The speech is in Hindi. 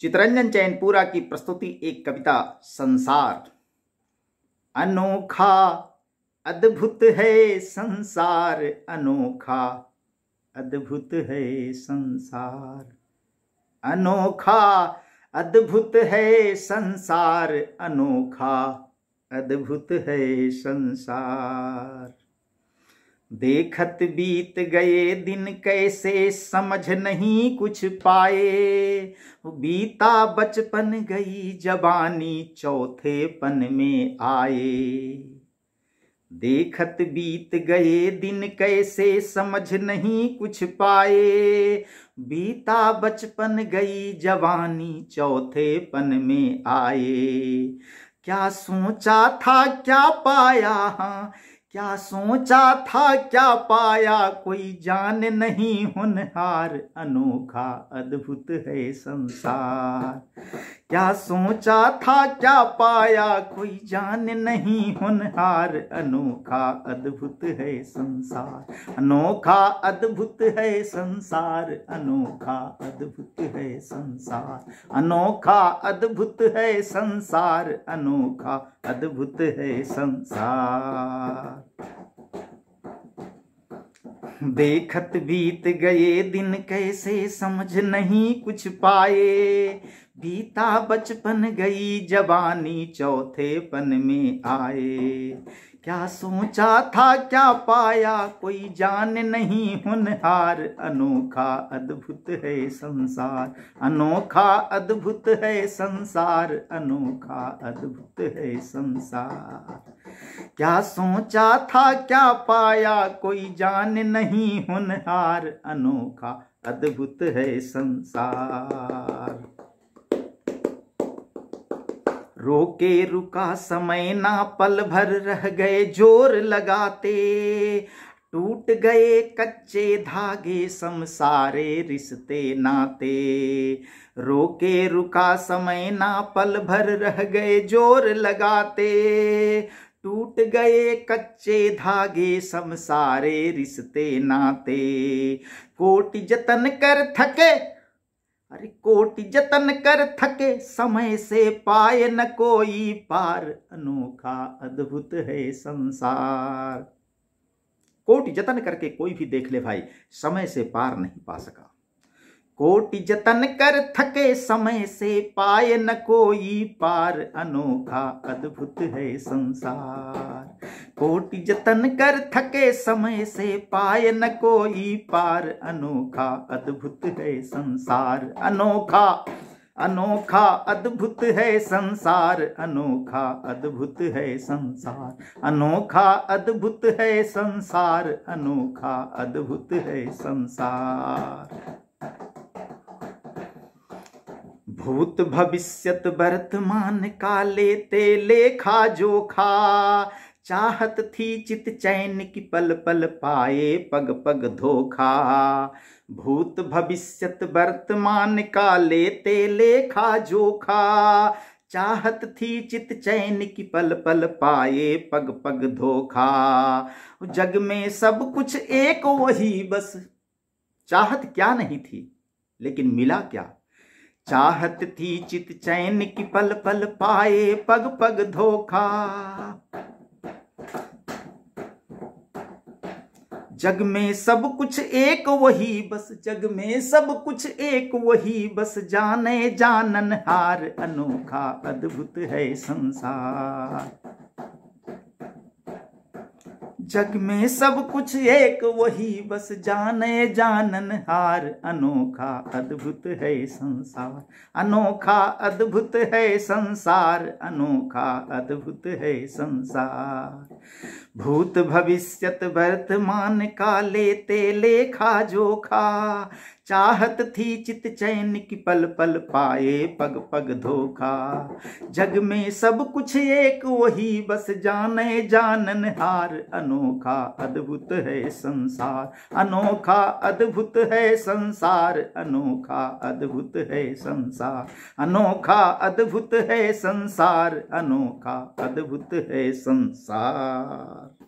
चितरंजन चैनपुरा की प्रस्तुति एक कविता संसार अनोखा अद्भुत है संसार अनोखा अद्भुत है संसार अनोखा अद्भुत है संसार अनोखा अद्भुत है संसार देखत बीत गए दिन कैसे समझ नहीं कुछ पाए बीता बचपन गई जवानी चौथे पन में आए देखत बीत गए दिन कैसे समझ नहीं कुछ पाए बीता बचपन गई जवानी चौथे पन में आए क्या सोचा था क्या पाया हाँ क्या सोचा था क्या पाया कोई जान नहीं हुनहार अनोखा अद्भुत है संसार क्या सोचा था क्या पाया कोई जान नहीं होनहार अनोखा अद्भुत है संसार अनोखा अद्भुत है संसार अनोखा अद्भुत है संसार अनोखा अद्भुत है संसार अनोखा अद्भुत है संसार देखत बीत गए दिन कैसे समझ नहीं कुछ पाए बीता बचपन गई जवानी चौथे पन में आए क्या सोचा था क्या पाया कोई जान नहीं हुनहार अनोखा अद्भुत है संसार अनोखा अद्भुत है संसार अनोखा अद्भुत है संसार क्या सोचा था क्या पाया कोई जान नहीं हुनहार अनोखा अद्भुत है संसार रोके रुका समय ना पल भर रह गए जोर लगाते टूट गए कच्चे धागे समसारे रिश्ते नाते रोके रुका समय ना पल भर रह गए जोर लगाते टूट गए कच्चे धागे समसारे रिश्ते नाते कोटि जतन कर थके अरे कोटि जतन कर थके समय से पाए न कोई पार अनोखा अद्भुत है संसार कोटि जतन करके कोई भी देख ले भाई समय से पार नहीं पा सका कोटि जतन कर थके समय से पाए न कोई पार अनोखा अद्भुत है संसार कोटि जतन कर थके समय से पाए न कोई पार अनोखा अद्भुत है संसार अनोखा अनोखा अद्भुत है संसार अनोखा अद्भुत है संसार अनोखा अद्भुत है संसार अनोखा अद्भुत है संसार भूत भविष्यत वर्तमान का लेते लेखा जोखा चाहत थी चित चैन की पल पल पाए पग पग धोखा भूत भविष्यत वर्तमान का लेते लेखा जोखा चाहत थी चित चैन की पल पल पाए पग पग धोखा जग में सब कुछ एक वही बस चाहत क्या नहीं थी लेकिन मिला क्या चाहत थी चित चैन की पल पल पाए पग पग धोखा जग में सब कुछ एक वही बस जग में सब कुछ एक वही बस जाने जानन हार अनोखा अद्भुत है संसार जग में सब कुछ एक वही बस जाने जानन हार अनोखा अद्भुत है संसार अनोखा अद्भुत है संसार अनोखा अद्भुत है संसार भूत भविष्यत वर्तमान का लेते लेखा जोखा चाहत थी चित चैन की पल पल पाए पग पग धोखा जग में सब कुछ एक वही बस जाने जानन हार अनोखा अद्भुत है संसार अनोखा अद्भुत है संसार अनोखा अद्भुत है संसार अनोखा अद्भुत है संसार अनोखा अद्भुत है संसार